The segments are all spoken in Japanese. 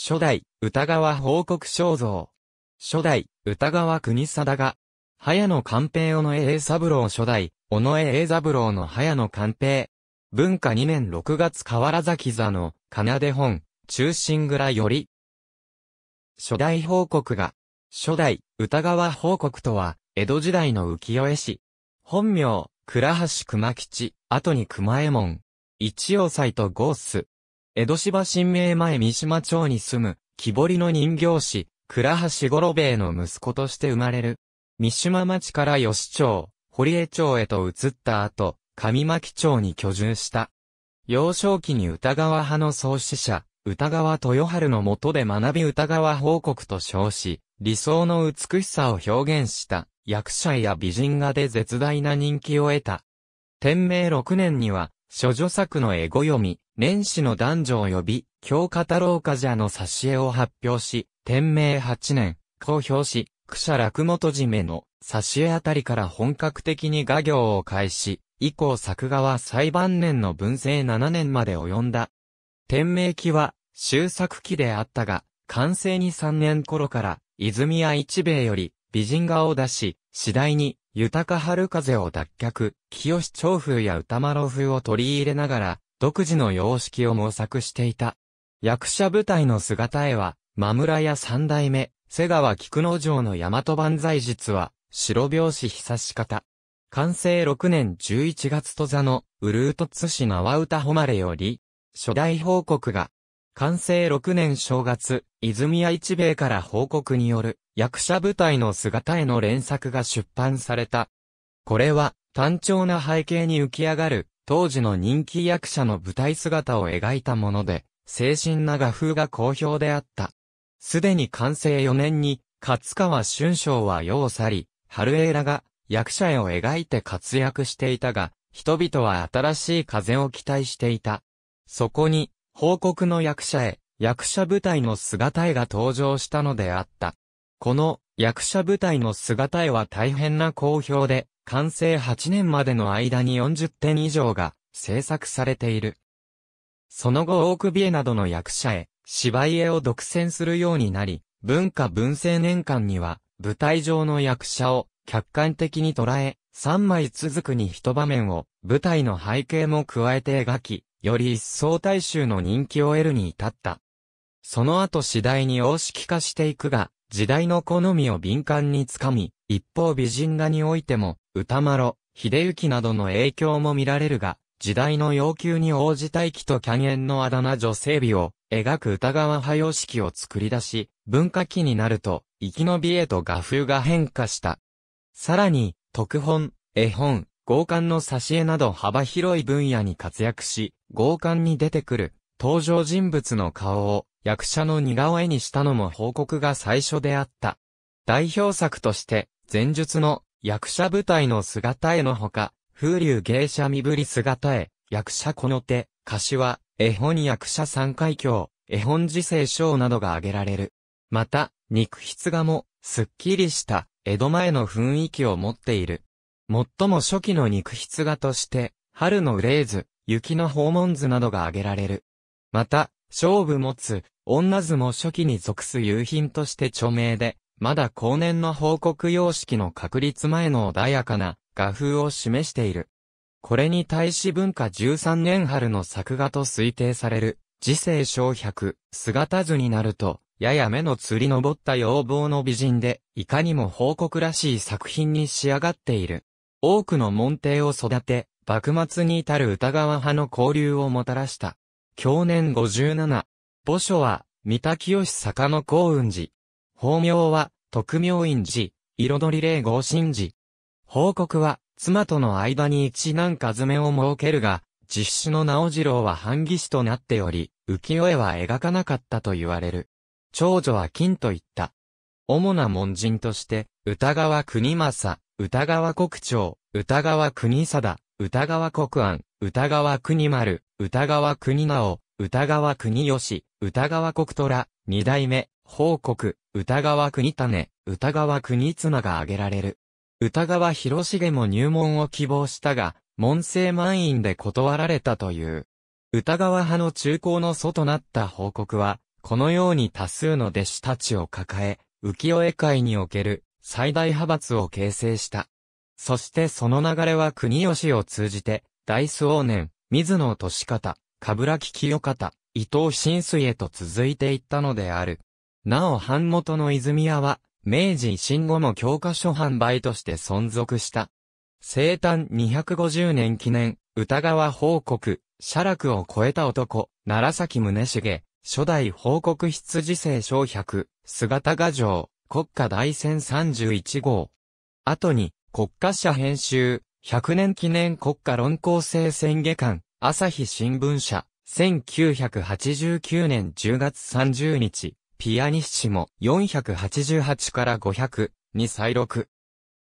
初代、歌川報告肖像。初代、歌川国貞が、早野寛平尾野栄三郎初代、尾野栄三郎の早野寛平。文化2年6月河原崎座の、奏で本、中心蔵より。初代報告が、初代、歌川報告とは、江戸時代の浮世絵師。本名、倉橋熊吉、後に熊右衛門。一応祭とゴース。江戸芝神明前三島町に住む、木彫りの人形師、倉橋五郎兵衛の息子として生まれる。三島町から吉町、堀江町へと移った後、上牧町に居住した。幼少期に歌川派の創始者、歌川豊春の下で学び歌川報告と称し、理想の美しさを表現した役者や美人画で絶大な人気を得た。天明6年には、諸女作の絵語読み、年始の男女及び、京カタローカジャの挿絵を発表し、天明八年、公表し、クシャ落元締めの挿絵あたりから本格的に画業を開始、以降作画は最晩年の文政七年まで及んだ。天明期は、終作期であったが、完成に三年頃から、泉屋一兵衛より、美人画を出し、次第に、豊か春風を脱却、清長風や歌丸風を取り入れながら、独自の様式を模索していた。役者舞台の姿絵は、間村屋三代目、瀬川菊之丞の大和万歳術は、白拍子久し方。完成6年11月と座の、ウルート津市縄歌誉れより、初代報告が、完成6年正月、泉谷一兵衛から報告による、役者舞台の姿への連作が出版された。これは、単調な背景に浮き上がる、当時の人気役者の舞台姿を描いたもので、精神な画風が好評であった。すでに完成4年に、勝川春章は世を去り、春江らが役者絵を描いて活躍していたが、人々は新しい風を期待していた。そこに、報告の役者へ、役者舞台の姿絵が登場したのであった。この役者舞台の姿絵は大変な好評で、完成8年までの間に40点以上が制作されている。その後オークビエなどの役者へ、芝居絵を独占するようになり、文化文政年間には、舞台上の役者を客観的に捉え、3枚続くに一場面を舞台の背景も加えて描き、より一層大衆の人気を得るに至った。その後次第に様式化していくが、時代の好みを敏感につかみ、一方美人画においても、歌丸、秀行などの影響も見られるが、時代の要求に応じた息とキャエンのあだ名女性美を描く歌川派様式を作り出し、文化期になると、生き延びへと画風が変化した。さらに、特本、絵本、合刊の挿絵など幅広い分野に活躍し、合刊に出てくる登場人物の顔を役者の似顔絵にしたのも報告が最初であった。代表作として、前述の役者舞台の姿絵のほか、風流芸者身振り姿絵、役者この手、は、絵本役者三回鏡、絵本自生賞などが挙げられる。また、肉筆画も、すっきりした、江戸前の雰囲気を持っている。最も初期の肉筆画として、春のレーズ、雪の訪問図などが挙げられる。また、勝負持つ、女図も初期に属す夕品として著名で、まだ後年の報告様式の確立前の穏やかな画風を示している。これに対し文化13年春の作画と推定される、時世小百、姿図になると、やや目の釣り上った要望の美人で、いかにも報告らしい作品に仕上がっている。多くの門弟を育て、幕末に至る歌川派の交流をもたらした。享年57。墓所は、三田清坂の幸運寺。法名は、徳明院寺、彩り霊合神寺。報告は、妻との間に一難かずめを設けるが、実施の直次郎は半義士となっており、浮世絵は描かなかったと言われる。長女は金と言った。主な門人として、歌川国政、歌川国長、歌川国貞、歌川国安、歌川国丸、歌川国直、歌川国吉、歌川国虎、二代目、報国、歌川国種、歌川国綱が挙げられる。歌川広重も入門を希望したが、門政満員で断られたという。歌川派の中高の祖となった報告は、このように多数の弟子たちを抱え、浮世絵界における最大派閥を形成した。そしてその流れは国吉を通じて、大少年、水野利方、冠城清方、伊藤新水へと続いていったのである。なお版元の泉屋は、明治維新後も教科書販売として存続した。生誕250年記念、歌川報告、写楽を超えた男、奈良崎宗茂、初代報告筆事生小百、姿画城、国家大戦31号。後に、国家社編集、100年記念国家論考生宣言館、朝日新聞社、1989年10月30日、ピアニッシモ488から500に再録。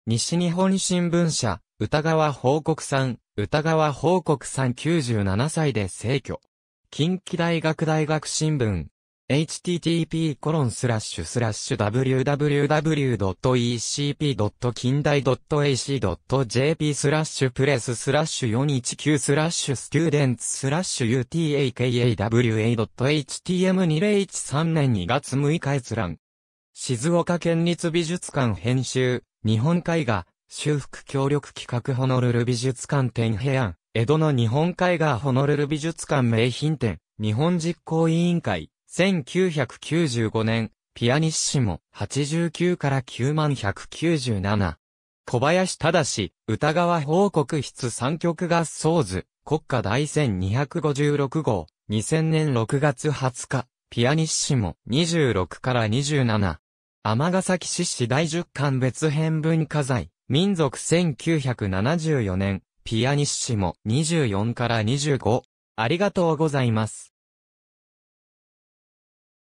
西日本新聞社、歌川報告さん、歌川報告さん97歳で逝去。近畿大学大学新聞、http://www.ecp. 近代 .ac.jp スラッシュプレススラッシュ419スラッシュス t s ースラッシュ utakawa.htm2013 年2月6日閲覧。静岡県立美術館編集、日本絵画、修復協力企画ホノルル美術館展平安、江戸の日本絵画ホノルル美術館名品展、日本実行委員会。1995年、ピアニッシモ、89から9197。小林正、歌川報告室三曲合奏図、国家第1256号、2000年6月20日、ピアニッシモ、26から27。天崎市市第10巻別編文化財、民族1974年、ピアニッシモ、24から25。ありがとうございます。